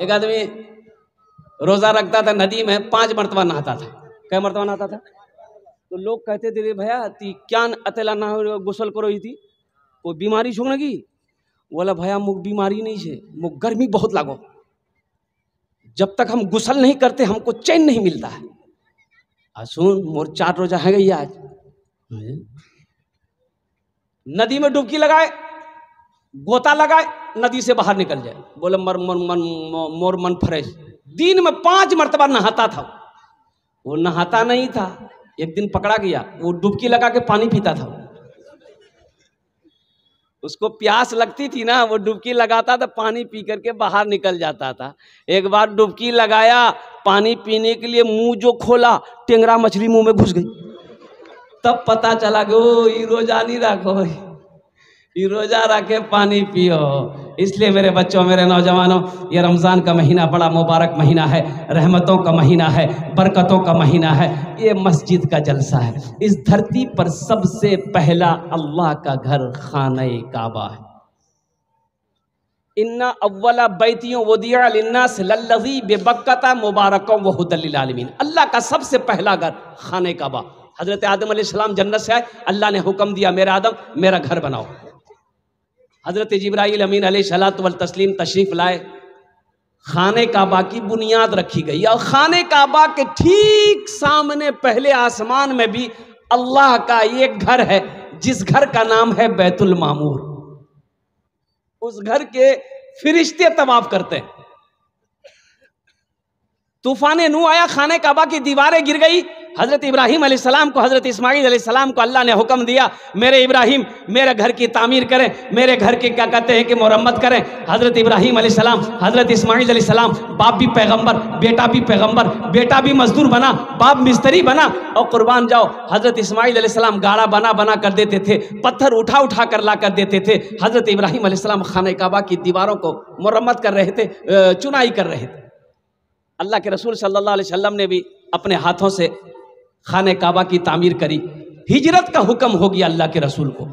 ایک آدمی روزہ رکھتا تھا ندی میں پانچ مرتبہ نہاتا تھا نہ مرتبہ نہاتا تھا تو لوگ کہتے تھے بھیا تی کیا اتلا نہ گسل کرو ہی تھی وہ بیماری چھوڑ گی بولا بھیا مک بیماری نہیں ہے مک گرمی بہت لگو جب تک ہم غسل نہیں کرتے ہم کو چین نہیں ملتا ہے آسون مور چار روزہ ہے گئی آج ہاں۔ ندی میں ڈبکی لگائے گوتا لگائے ندی سے باہر نکل جائے بولے مر مور من مور من فریش دین میں پانچ مرتبہ نہاتا تھا وہ نہاتا نہیں تھا ایک دن پکڑا گیا وہ ڈبکی لگا کے پانی پیتا تھا اس کو پیاس لگتی تھی نا وہ ڈبکی لگاتا تھا پانی پی کر کے باہر نکل جاتا تھا ایک بار ڈبکی لگایا پانی پینے کے لیے منہ جو کھولا ٹینگرا مچھلی منہ میں گھس گئی تب پتا چلا یہ روزہ نہیں رکھو یہ روزہ رکھے پانی پیو اس لیے میرے بچوں میرے نوجوانوں یہ رمضان کا مہینہ بڑا مبارک مہینہ ہے رحمتوں کا مہینہ ہے برکتوں کا مہینہ ہے یہ مسجد کا جلسہ ہے اس دھرتی پر سب سے پہلا اللہ کا گھر خانہ کعبہ انتوں سے مبارک وہ اللہ کا سب سے پہلا گھر خانے کا با حضرت آدم علیہ السلام جنت سے آئے اللہ نے حکم دیا میرا آدم میرا گھر بناؤ حضرت جبرائیل امین علیہ صلاحت تشریف لائے خانہ کعبہ کی بنیاد رکھی گئی اور خانہ کعبہ کے ٹھیک سامنے پہلے آسمان میں بھی اللہ کا ایک گھر ہے جس گھر کا نام ہے بیت المامور اس گھر کے فرشتے تواف کرتے ہیں طوفان نو آیا خانِ کعبہ کی دیواریں گر گئی حضرت ابراہیم علیہ السلام کو حضرت اسماعیل علیہ السلام کو اللہ نے حکم دیا میرے ابراہیم میرے گھر کی تعمیر کریں میرے گھر کی کیا کہتے ہیں کہ مرمت کریں حضرت ابراہیم علیہ السلام حضرت اسماعیل علیہ السلام باپ بھی پیغمبر بیٹا بھی پیغمبر بیٹا بھی مزدور بنا باپ مستری بنا اور قربان جاؤ حضرت اسماعیل علیہ السلام گاڑا بنا بنا کر دیتے تھے پتھر اٹھا اٹھا کر لا کر دیتے تھے حضرت ابراہیم علیہ السلام خانہ کعبہ کی دیواروں کو مرمت کر رہے تھے چنائی کر رہے تھے اللہ کے رسول صلی اللہ علیہ وسلم نے بھی اپنے ہاتھوں سے خانہ کعبہ کی تعمیر کری ہجرت کا حکم ہو گیا اللہ کے رسول کو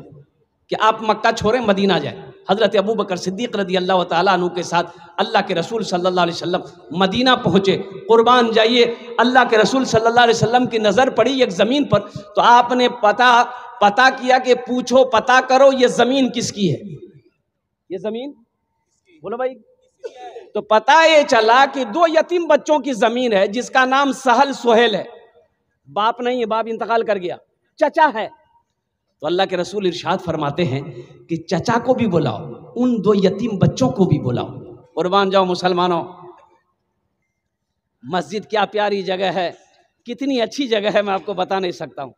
کہ آپ مکہ چھوڑیں مدینہ جائیں حضرت ابو بکر صدیق رضی اللہ تعالیٰ عنہ کے ساتھ اللہ کے رسول صلی اللہ علیہ وسلم مدینہ پہنچے قربان جائیے اللہ کے رسول صلی اللہ علیہ وسلم کی نظر پڑی ایک زمین پر تو آپ نے پتا پتا کیا کہ پوچھو پتا کرو یہ زمین کس کی ہے یہ زمین بولو بھائی تو پتا یہ چلا کہ دو یتیم بچوں کی زمین ہے جس کا نام سہل سہیل ہے باپ نہیں ہے باپ انتقال کر گیا چچا ہے تو اللہ کے رسول ارشاد فرماتے ہیں کہ چچا کو بھی بولا ان دو یتیم بچوں کو بھی بولا قربان جاؤ مسلمانوں مسجد کیا پیاری جگہ ہے کتنی اچھی جگہ ہے میں آپ کو بتا نہیں سکتا ہوں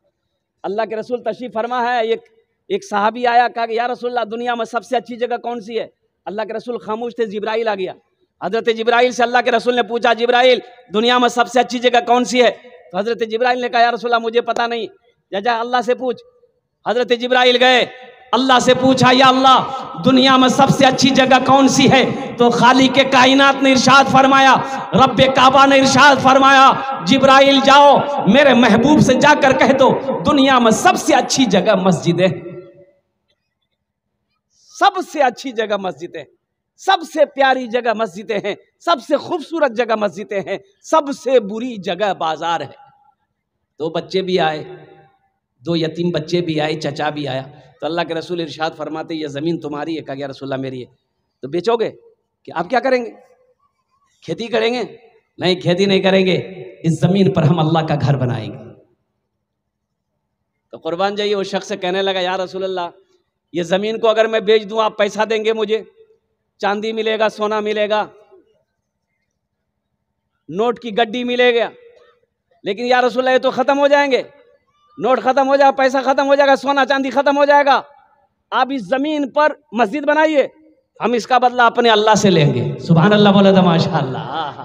اللہ کے رسول تشریف فرما ہے ایک ایک صحابی آیا کہا کہ یا رسول اللہ دنیا میں سب سے اچھی جگہ کون سی ہے اللہ کے رسول خاموش تھے جبرائیل آ گیا حضرت جبرائیل سے اللہ کے رسول نے پوچھا جبرائیل دنیا میں سب سے اچھی جگہ کون سی ہے حضرت جبرائیل نے کہا یا رسول اللہ مجھے پتا نہیں جا اللہ سے پوچھ حضرت جبرائیل گئے اللہ سے پوچھا یا اللہ دنیا میں سب سے اچھی جگہ کون سی ہے تو خالی کے کائنات نے ارشاد فرمایا رب کعبہ نے ارشاد فرمایا جبرائیل جاؤ میرے محبوب سے جا کر کہہ دو دنیا میں سب سے اچھی جگہ مسجد ہے سب سے اچھی جگہ مسجد ہے سب سے پیاری جگہ مسجدیں ہیں سب سے خوبصورت جگہ مسجدیں ہیں سب سے بری جگہ بازار ہے دو بچے بھی آئے دو یتیم بچے بھی آئے چچا بھی آیا تو اللہ کے رسول ارشاد فرماتے یہ زمین تمہاری ہے کہا گیا رسول اللہ میری ہے تو بیچو گے کہ آپ کیا کریں گے کھیتی کریں گے نہیں کھیتی نہیں کریں گے اس زمین پر ہم اللہ کا گھر بنائیں گے تو قربان جائیے وہ شخص سے کہنے لگا یا رسول اللہ یہ زمین کو اگر میں بیچ دوں آپ پیسہ دیں گے مجھے چاندی ملے گا سونا ملے گا نوٹ کی گڈی ملے گا لیکن یا رسول اللہ یہ تو ختم ہو جائیں گے نوٹ ختم ہو جائے گا پیسہ ختم ہو جائے گا سونا چاندی ختم ہو جائے گا آپ اس زمین پر مسجد بنائیے ہم اس کا بدلہ اپنے اللہ سے لیں گے سبحان اللہ ماشاء اللہ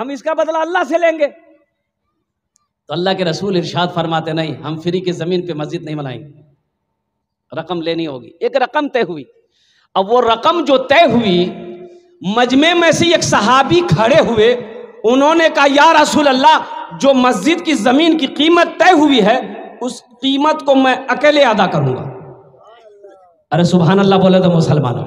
ہم اس کا بدلہ اللہ سے لیں گے تو اللہ کے رسول ارشاد فرماتے نہیں ہم فری کی زمین پہ مسجد نہیں بنائیں گے رقم لینی ہوگی ایک رقم طے ہوئی اب وہ رقم جو طے ہوئی مجمع میں سے ایک صحابی کھڑے ہوئے انہوں نے کہا یا رسول اللہ جو مسجد کی زمین کی قیمت طے ہوئی ہے اس قیمت کو میں اکیلے ادا کروں گا ارے سبحان اللہ بولے تو مسلمانوں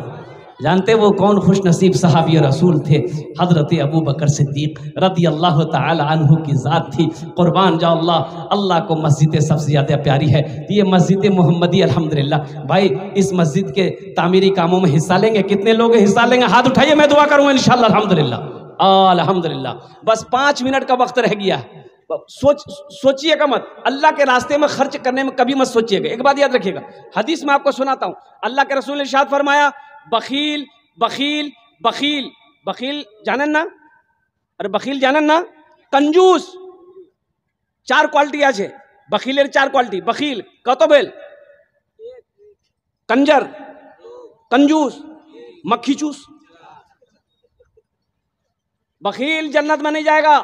جانتے وہ کون خوش نصیب صحابی رسول تھے حضرت ابو بکر صدیق رضی اللہ تعالی عنہ کی ذات تھی قربان جا اللہ اللہ کو مسجد سب سے زیادہ پیاری ہے یہ مسجد محمدی الحمدللہ بھائی اس مسجد کے تعمیری کاموں میں حصہ لیں گے کتنے لوگ حصہ لیں گے ہاتھ اٹھائیے میں دعا کروں گا انشاءاللہ الحمدللہ الحمد للہ الحمدللہ بس پانچ منٹ کا وقت رہ گیا سوچ سوچیے گا مت اللہ کے راستے میں خرچ کرنے میں کبھی مت سوچیے گا ایک بات یاد رکھیے گا حدیث میں آپ کو سناتا ہوں اللہ کے رسول نے شاد فرمایا بخیل بخیل بخیل بخیل جانن نا ارے بخیل جانن نا کنجوس چار کوالٹی آج ہے بخیل چار کوالٹی بخیل کا بیل کنجر کنجوس مکھی چوس بخیل جنت میں نہیں جائے گا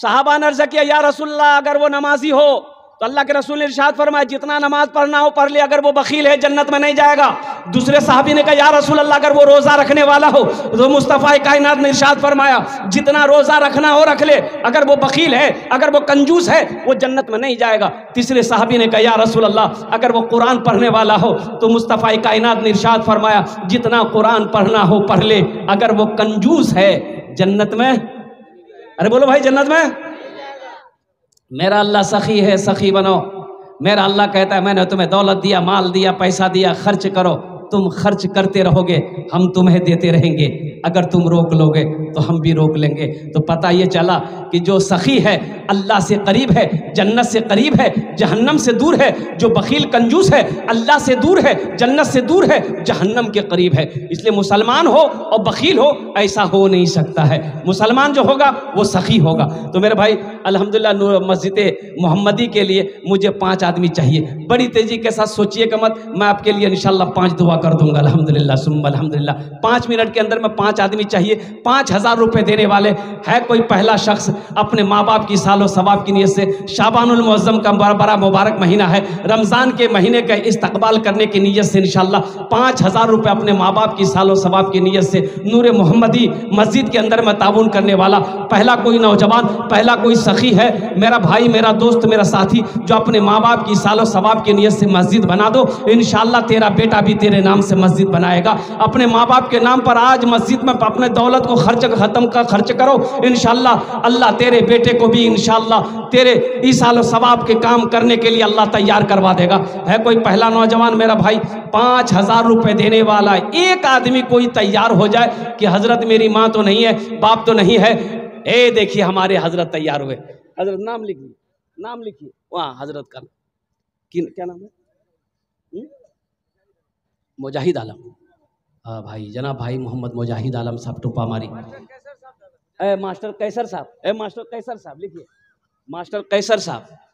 صحابہ نے عرض کیا یا رسول اللہ اگر وہ نمازی ہو تو اللہ کے رسول نے ارشاد فرمایا جتنا نماز پڑھنا ہو پڑھ لے اگر وہ بخیل ہے جنت میں نہیں جائے گا دوسرے صحابی نے کہا یا رسول اللہ اگر وہ روزہ رکھنے والا ہو تو مصطفیٰ کائنات نے ارشاد فرمایا جتنا روزہ رکھنا ہو رکھ لے اگر وہ بخیل ہے اگر وہ کنجوس ہے وہ جنت میں نہیں جائے گا تیسرے صحابی نے کہا یا رسول اللہ اگر وہ قرآن پڑھنے والا ہو تو مصطفیٰ کائنات نے ارشاد فرمایا جتنا قرآن پڑھنا ہو پڑھ لے اگر وہ کنجوس ہے جنت میں ارے بولو بھائی جنت میں میرا اللہ سخی ہے سخی بنو میرا اللہ کہتا ہے میں نے تمہیں دولت دیا مال دیا پیسہ دیا خرچ کرو تم خرچ کرتے رہو گے ہم تمہیں دیتے رہیں گے اگر تم روک لو گے تو ہم بھی روک لیں گے تو پتہ یہ چلا کہ جو سخی ہے اللہ سے قریب ہے جنت سے قریب ہے جہنم سے دور ہے جو بخیل کنجوس ہے اللہ سے دور ہے جنت سے دور ہے جہنم کے قریب ہے اس لیے مسلمان ہو اور بخیل ہو ایسا ہو نہیں سکتا ہے مسلمان جو ہوگا وہ سخی ہوگا تو میرے بھائی الحمدللہ مسجد محمدی کے لیے مجھے پانچ آدمی چاہیے بڑی تیزی کے ساتھ سوچیے کہ مت میں آپ کے لیے انشاءاللہ پانچ دعا کر دوں گا الحمدللہ سمب الحمدللہ پانچ منٹ کے اندر میں پانچ آدمی چاہیے پانچ ہزار روپے دینے والے ہے کوئی پہلا شخص اپنے ماں باپ کی سال و ثواب کی نیت سے شابان المعظم کا بڑا مبارک مہینہ ہے رمضان کے مہینے کا استقبال کرنے کی نیت سے انشاءاللہ پانچ ہزار روپے اپنے ماں باپ کی سال و ثواب کی نیت سے نور محمدی مسجد کے اندر میں تعاون کرنے والا پہلا کوئی نوجوان پہلا کوئی سخی ہے میرا بھائی میرا دوست میرا ساتھی جو اپنے ماں باپ کی سال و ثواب کی نیت سے مسجد بنا دو انشاءاللہ تیرا بیٹا بھی تیرے نام نام سے مسجد بنائے گا اپنے ماں باپ کے نام پر آج مسجد میں اپنے دولت کو خرچ ختم کا خرچ کرو انشاءاللہ اللہ تیرے بیٹے کو بھی انشاءاللہ تیرے عیسال و ثواب کے کام کرنے کے لیے اللہ تیار کروا دے گا ہے کوئی پہلا نوجوان میرا بھائی پانچ ہزار روپے دینے والا ہے ایک آدمی کوئی تیار ہو جائے کہ حضرت میری ماں تو نہیں ہے باپ تو نہیں ہے اے دیکھیے ہمارے حضرت تیار ہوئے حضرت نام لکھیے نام لکھیے وہاں حضرت کا کیا نام ہے مجاہد عالم ہاں بھائی جناب بھائی محمد مجاہد عالم صاحب ٹوپا ماری اے ماسٹر قیصر صاحب اے ماسٹر قیصر صاحب لکھئے ماسٹر قیصر صاحب